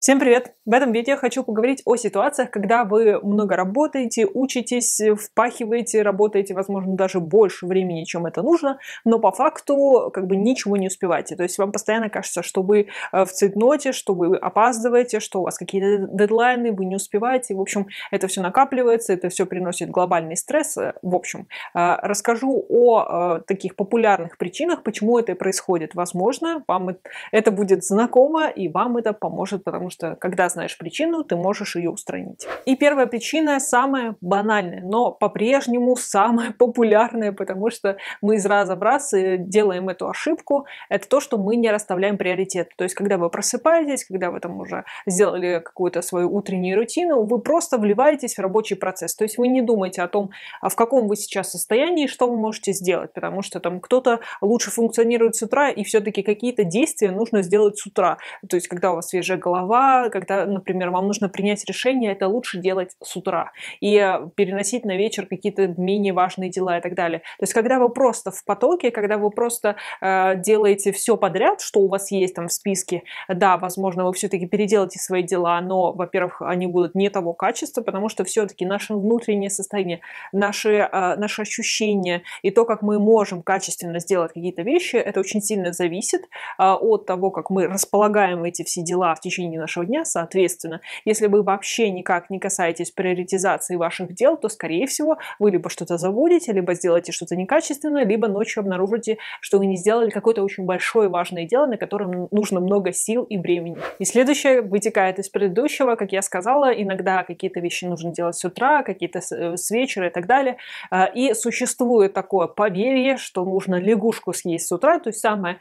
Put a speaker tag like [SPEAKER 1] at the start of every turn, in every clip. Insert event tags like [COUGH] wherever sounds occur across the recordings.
[SPEAKER 1] Всем привет! В этом видео хочу поговорить о ситуациях, когда вы много работаете, учитесь, впахиваете, работаете, возможно, даже больше времени, чем это нужно, но по факту как бы ничего не успеваете. То есть вам постоянно кажется, что вы э, в цветноте, что вы опаздываете, что у вас какие-то дедлайны, вы не успеваете. В общем, это все накапливается, это все приносит глобальный стресс. Э, в общем, э, расскажу о таких популярных причинах, почему это происходит. Возможно, вам это будет знакомо и вам это поможет, потому потому что когда знаешь причину, ты можешь ее устранить. И первая причина самая банальная, но по-прежнему самая популярная, потому что мы из раза в раз э, делаем эту ошибку, это то, что мы не расставляем приоритет. То есть, когда вы просыпаетесь, когда вы там уже сделали какую-то свою утреннюю рутину, вы просто вливаетесь в рабочий процесс. То есть вы не думаете о том, а в каком вы сейчас состоянии, что вы можете сделать, потому что там кто-то лучше функционирует с утра, и все-таки какие-то действия нужно сделать с утра. То есть, когда у вас свежая голова, голова, когда, например, вам нужно принять решение, это лучше делать с утра и переносить на вечер какие-то менее важные дела и так далее. То есть, когда вы просто в потоке, когда вы просто э, делаете все подряд, что у вас есть там в списке, да, возможно, вы все-таки переделаете свои дела, но, во-первых, они будут не того качества, потому что все-таки наше внутреннее состояние, наши, э, наши ощущения и то, как мы можем качественно сделать какие-то вещи, это очень сильно зависит э, от того, как мы располагаем эти все дела в течение нашего нашего дня, соответственно, если вы вообще никак не касаетесь приоритизации ваших дел, то, скорее всего, вы либо что-то забудете, либо сделаете что-то некачественное, либо ночью обнаружите, что вы не сделали какое-то очень большое важное дело, на котором нужно много сил и времени. И следующее вытекает из предыдущего, как я сказала, иногда какие-то вещи нужно делать с утра, какие-то с э, вечера и так далее. А, и существует такое поверье, что нужно лягушку съесть с утра, то есть самое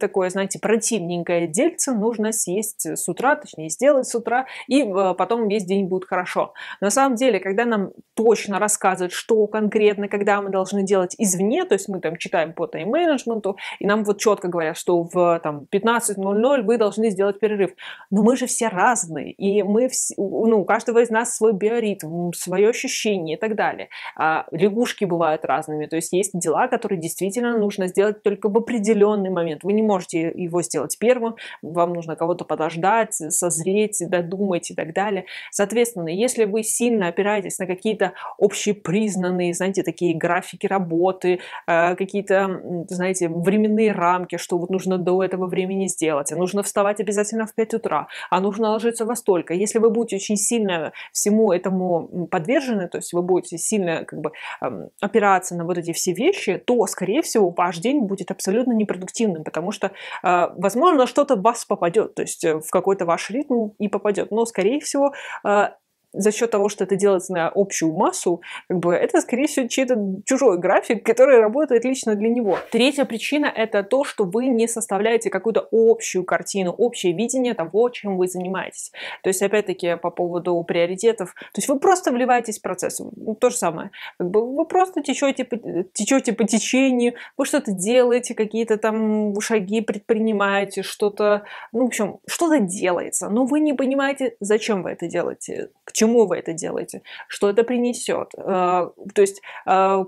[SPEAKER 1] такое, знаете, противненькое дельце нужно съесть с утра, точнее сделать с утра, и э, потом весь день будет хорошо. На самом деле, когда нам точно рассказывают, что конкретно, когда мы должны делать извне, то есть мы там читаем по тайм-менеджменту, и нам вот четко говорят, что в там, 15.00 вы должны сделать перерыв. Но мы же все разные, и мы, вс... ну, у каждого из нас свой биоритм, свое ощущение и так далее. А лягушки бывают разными, то есть есть дела, которые действительно нужно сделать только в определенный момент. Вы не можете его сделать первым, вам нужно кого-то подождать, Э, созреть, додумать и так далее. Соответственно, если вы сильно опираетесь на какие-то общепризнанные, знаете, такие графики работы, э, какие-то, знаете, временные рамки, что вот нужно до этого времени сделать, а нужно вставать обязательно в 5 утра, а нужно ложиться во столько. Если вы будете очень сильно всему этому подвержены, то есть вы будете сильно как бы эм, опираться на вот эти все вещи, то, скорее всего, ваш день будет абсолютно непродуктивным, потому что, э, возможно, что-то в вас попадет, то есть в какой-то ваш ваш ритм и попадет. Но, скорее всего, э, за счет того, что это делается на общую массу, как бы это, скорее всего, чей-то чужой график, который работает лично для него. Третья причина – это то, что вы не составляете какую-то общую картину, общее видение того, чем вы занимаетесь. То есть, опять-таки, по поводу приоритетов, то есть вы просто вливаетесь в процесс. Ну, то же самое. Как бы вы просто течете по, течете по течению, вы что-то делаете, какие-то там шаги предпринимаете, что-то, ну, в общем, что-то делается, но вы не понимаете, зачем вы это делаете, к чему вы это делаете, что это принесет, э, то есть э,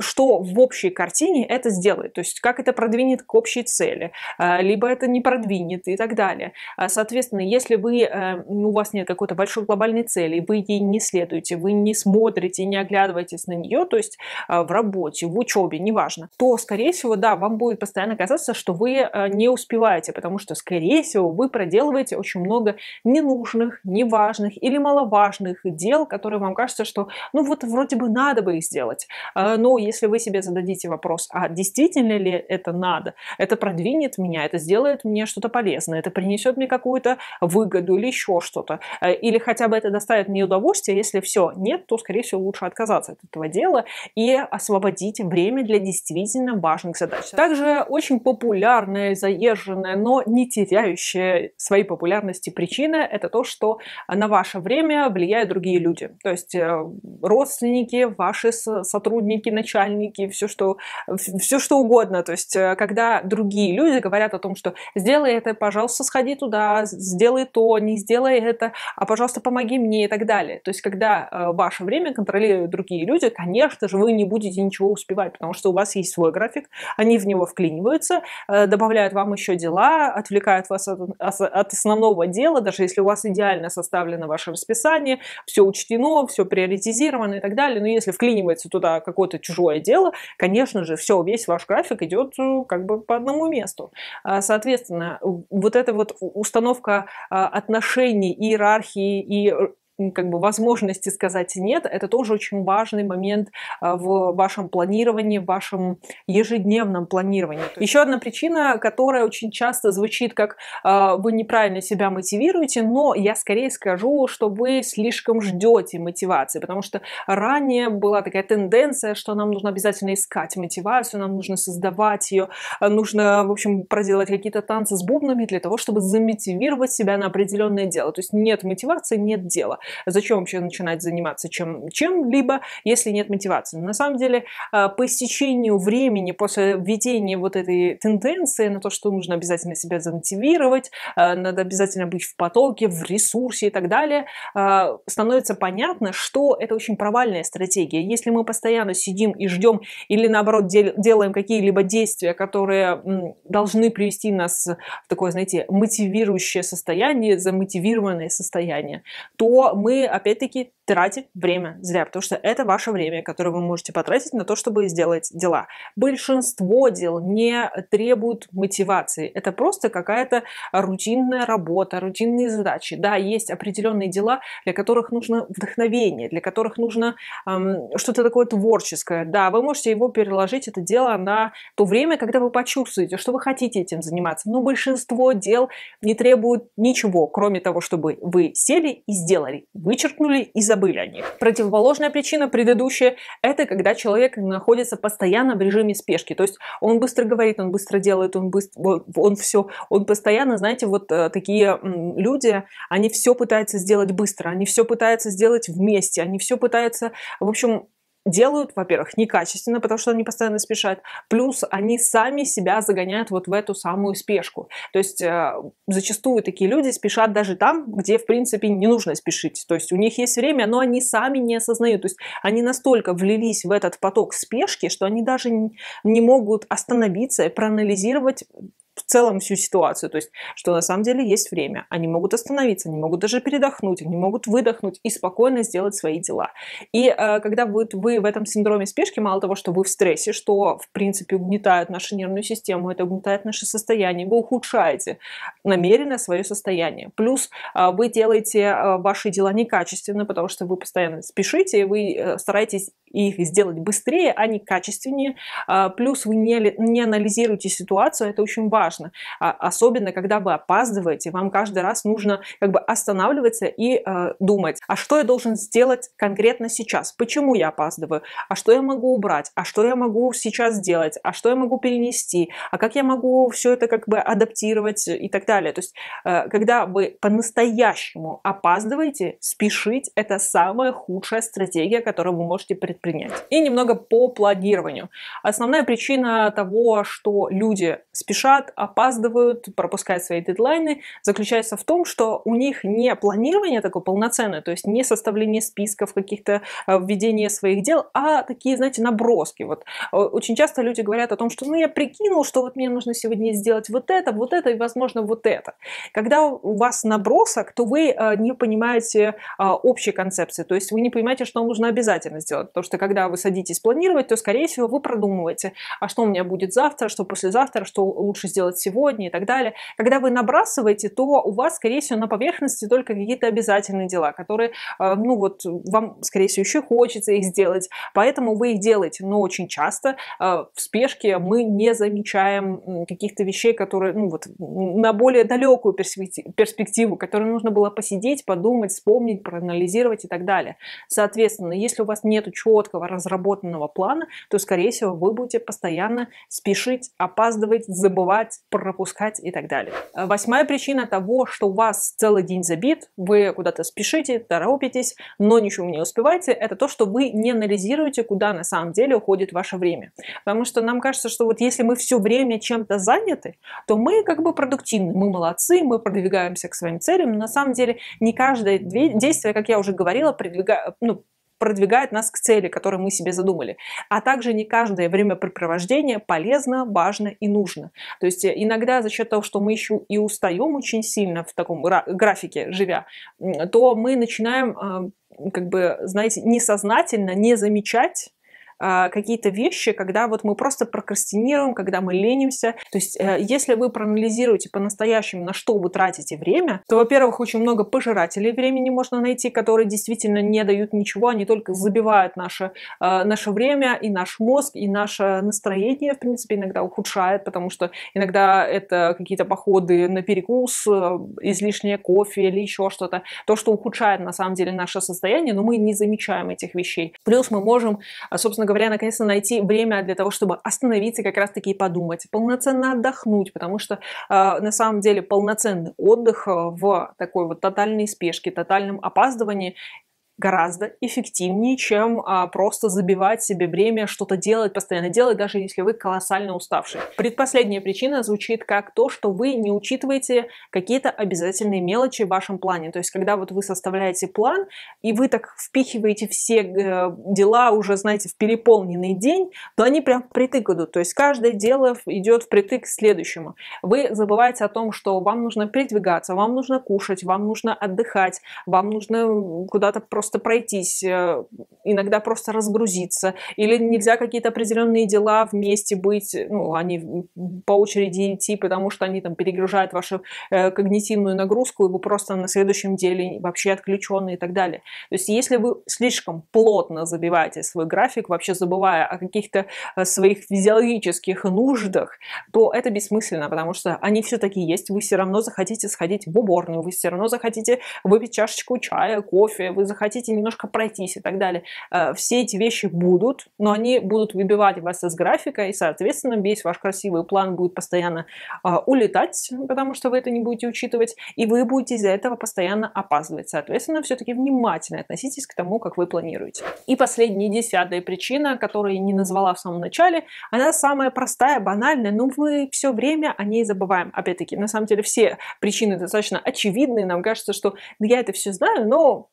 [SPEAKER 1] что в общей картине это сделает, то есть как это продвинет к общей цели, э, либо это не продвинет и так далее. А, соответственно, если вы, ну, у вас нет какой-то большой глобальной цели, вы ей не следуете, вы не смотрите, не оглядываетесь на нее, то есть в работе, в учебе, неважно, то, скорее всего, да, вам будет постоянно казаться, что вы не успеваете, потому что, скорее всего, вы проделываете очень много ненужных, неважных или маловажных важных дел, которые вам кажется, что ну вот вроде бы надо бы их сделать. А, но если вы себе зададите вопрос, а действительно ли это надо, это продвинет меня, это сделает мне что-то полезное, это принесет мне какую-то выгоду или еще что-то, а, или хотя бы это доставит мне удовольствие, если все нет, то, скорее всего, лучше отказаться от этого дела и освободить время для действительно важных задач. Также очень популярная, заезженная, но не теряющая своей популярности причина – это то, что на ваше время влияет влияют другие люди. То есть э, родственники, ваши сотрудники, начальники, все что, все что угодно. То есть э, когда другие люди говорят о том, что сделай это, пожалуйста, сходи туда, сделай то, не сделай это, а пожалуйста, помоги мне и так далее. То есть когда э, ваше время контролируют другие люди, конечно же, вы не будете ничего успевать, потому что у вас есть свой график, они в него вклиниваются, добавляют вам еще дела, отвлекают вас от, от основного дела, даже если у вас идеально составлено ваше расписание, плане, все учтено, все приоритизировано и так далее. Но если вклинивается туда какое-то чужое дело, конечно же, все, весь ваш график идет э, как бы по одному месту. А, соответственно, вот эта вот установка а, отношений, иерархии и как бы возможности сказать нет, это тоже очень важный момент а, в вашем планировании, в вашем ежедневном планировании. Еще одна причина, которая очень часто звучит как а, вы неправильно себя мотивируете, но я скорее скажу, что вы слишком ждете мотивации, потому что ранее была такая тенденция, что нам нужно обязательно искать мотивацию, нам нужно создавать ее, а, нужно, в общем, проделать какие-то танцы с бубнами для того, чтобы замотивировать себя на определенное дело. То есть нет мотивации, нет дела. Зачем вообще начинать заниматься чем, чем-либо, если нет мотивации? Но на самом деле, э, по истечению времени, после введения вот этой тенденции на то, что нужно обязательно себя замотивировать, э, надо обязательно быть в потоке, в ресурсе и так далее, э, становится понятно, что это очень провальная стратегия. Если мы постоянно сидим и ждем или наоборот делаем какие-либо действия, которые должны привести нас в такое, знаете, мотивирующее состояние, замотивированное состояние, то мы опять-таки тратить время зря, потому что это ваше время, которое вы можете потратить на то, чтобы сделать дела. Большинство дел не требуют мотивации. Это просто какая-то рутинная работа, рутинные задачи. Да, есть определенные дела, для которых нужно вдохновение, для которых нужно эм, что-то такое творческое. Да, вы можете его переложить, это дело, на то время, когда вы почувствуете, что вы хотите этим заниматься. Но большинство дел не требуют ничего, кроме того, чтобы вы сели и сделали, вычеркнули и забыли о них. Противоположная причина, предыдущая, это когда человек находится постоянно в режиме спешки. То есть он быстро говорит, он быстро делает, он быстро, он все, он постоянно, знаете, вот э, такие люди, они все пытаются сделать быстро, они все пытаются сделать вместе, они все пытаются, в общем, делают, во-первых, некачественно, потому что они постоянно спешат, плюс они сами себя загоняют вот в эту самую спешку. То есть э, зачастую такие люди спешат даже там, где, в принципе, не нужно спешить. То есть у них есть время, но они сами не осознают. То есть они настолько влились в этот поток спешки, что они даже не могут остановиться и проанализировать в целом всю ситуацию. То есть, что на самом деле есть время. Они могут остановиться, они могут даже передохнуть, они могут выдохнуть и спокойно сделать свои дела. И э, когда вы, вы в этом синдроме спешки, мало того, что вы в стрессе, что, в принципе, угнетает нашу нервную систему, это угнетает наше состояние, вы ухудшаете намеренно свое состояние. Плюс э, вы делаете э, ваши дела некачественно, потому что вы постоянно спешите, вы э, стараетесь и их сделать быстрее, а не качественнее. А, плюс вы не, не анализируете ситуацию, это очень важно. А, особенно, когда вы опаздываете, вам каждый раз нужно как бы останавливаться и э, думать, а что я должен сделать конкретно сейчас, почему я опаздываю, а что я могу убрать, а что я могу сейчас сделать, а что я могу перенести, а как я могу все это как бы адаптировать и так далее. То есть, э, когда вы по-настоящему опаздываете, спешить – это самая худшая стратегия, которую вы можете предпринять предпринять. И немного по планированию. Основная причина того, что люди спешат, опаздывают, пропускают свои дедлайны, заключается в том, что у них не планирование такое полноценное, то есть не составление списков, каких-то э, введение своих дел, а такие, знаете, наброски. Вот э, очень часто люди говорят о том, что ну я прикинул, что вот мне нужно сегодня сделать вот это, вот это и, возможно, вот это. Когда у вас набросок, то вы э, не понимаете общей концепции, то есть вы не понимаете, что вам нужно обязательно сделать, потому что что когда вы садитесь планировать, то, скорее всего, вы продумываете, а что у меня будет завтра, что послезавтра, что лучше сделать сегодня и так далее. Когда вы набрасываете, то у вас, скорее всего, на поверхности только какие-то обязательные дела, которые, э, ну вот, вам, скорее всего, еще хочется их сделать, поэтому вы их делаете. Но очень часто э, в спешке мы не замечаем каких-то вещей, которые, ну вот, на более далекую перспективу, которые нужно было посидеть, подумать, вспомнить, проанализировать и так далее. Соответственно, если у вас нет чего четкого разработанного плана, то, скорее всего, вы будете постоянно спешить, опаздывать, забывать, пропускать и так далее. Э, восьмая причина того, что у вас целый день забит, вы куда-то спешите, торопитесь, но ничего не успеваете, это то, что вы не анализируете, куда на самом деле уходит ваше время. Потому что нам кажется, что вот если мы все время чем-то заняты, то мы как бы продуктивны, мы молодцы, мы продвигаемся к своим целям, но на самом деле не каждое действие, как я уже говорила, продвига... ну, продвигает нас к цели, которую мы себе задумали. А также не каждое времяпрепровождение полезно, важно и нужно. То есть э, иногда за счет того, что мы еще и устаем очень сильно в таком графике живя, то мы начинаем э, как бы, знаете, несознательно не замечать а, какие-то вещи, когда вот мы просто прокрастинируем, когда мы ленимся. То есть, э, если вы проанализируете по-настоящему, на что вы тратите время, то, во-первых, очень много пожирателей времени можно найти, которые действительно не дают ничего, они только забивают наше, а, наше время и наш мозг, и наше настроение, в принципе, иногда ухудшает, потому что иногда это какие-то походы на перекус, э, излишнее кофе или еще что-то. То, что ухудшает на самом деле наше состояние, но мы не замечаем этих вещей. Плюс мы можем, а, собственно говоря, говоря, наконец-то найти время для того, чтобы остановиться как раз-таки и подумать, полноценно отдохнуть, потому что а, на самом деле полноценный отдых а, в такой вот тотальной спешке, тотальном опаздывании гораздо эффективнее, чем а, просто забивать себе время, что-то делать, постоянно делать, даже если вы колоссально уставший. Предпоследняя причина звучит как то, что вы не учитываете какие-то обязательные мелочи в вашем плане. То есть, когда вот вы составляете план, и вы так впихиваете все э, дела уже, знаете, в переполненный день, то они прям впритык идут. То есть, каждое дело идет впритык к следующему. Вы забываете о том, что вам нужно передвигаться, вам нужно кушать, вам нужно отдыхать, вам нужно куда-то просто просто пройтись э, иногда просто разгрузиться, или нельзя какие-то определенные дела вместе быть, ну, они по очереди идти, потому что они там перегружают вашу э, когнитивную нагрузку, и вы просто на следующем деле вообще отключены и так далее. То есть если вы слишком плотно забиваете свой график, вообще забывая о каких-то э, своих физиологических нуждах, то это бессмысленно, потому что они все-таки есть, вы все равно захотите сходить в уборную, вы все равно захотите выпить чашечку чая, кофе, вы захотите немножко пройтись и так далее. Э, все эти вещи будут, но они будут выбивать вас из графика, и, соответственно, весь ваш красивый план будет постоянно э, улетать, потому что вы это не будете учитывать, и вы будете из-за этого постоянно опаздывать. Соответственно, все-таки внимательно относитесь к тому, как вы планируете. И последняя, десятая причина, которую я не назвала в самом начале, она самая простая, банальная, но мы все время о ней забываем. Опять-таки, на самом деле, все причины достаточно очевидные, нам кажется, что я это все знаю, но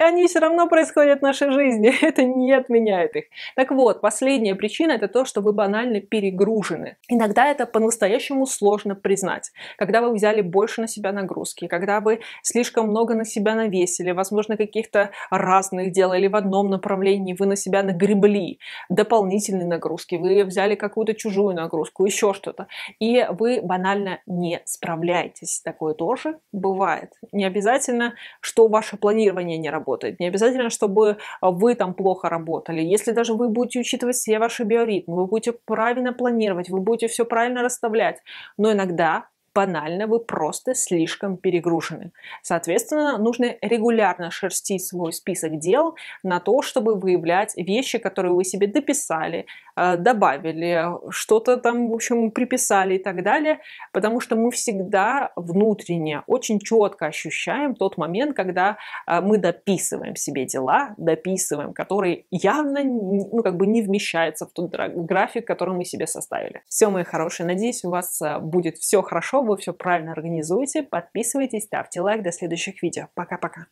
[SPEAKER 1] они все равно происходят в нашей жизни, [LAUGHS] это не отменяет их. Так вот, последняя причина – это то, что вы банально перегружены. Иногда это по-настоящему сложно признать. Когда вы взяли больше на себя нагрузки, когда вы слишком много на себя навесили, возможно, каких-то разных дел или в одном направлении вы на себя нагребли дополнительные нагрузки, вы взяли какую-то чужую нагрузку, еще что-то, и вы банально не справляетесь. Такое тоже бывает. Не обязательно, что ваше планирование не работает работает. Не обязательно, чтобы а, вы там плохо работали. Если даже вы будете учитывать все ваши биоритмы, вы будете правильно планировать, вы будете все правильно расставлять. Но иногда банально вы просто слишком перегружены. Соответственно, нужно регулярно шерстить свой список дел на то, чтобы выявлять вещи, которые вы себе дописали, Э, добавили, что-то там, в общем, приписали и так далее, потому что мы всегда внутренне очень четко ощущаем тот момент, когда э, мы дописываем себе дела, дописываем, которые явно, ну, как бы не вмещаются в тот график, который мы себе составили. Все, мои хорошие, надеюсь, у вас э, будет все хорошо, вы все правильно организуете, подписывайтесь, ставьте лайк, до следующих видео. Пока-пока.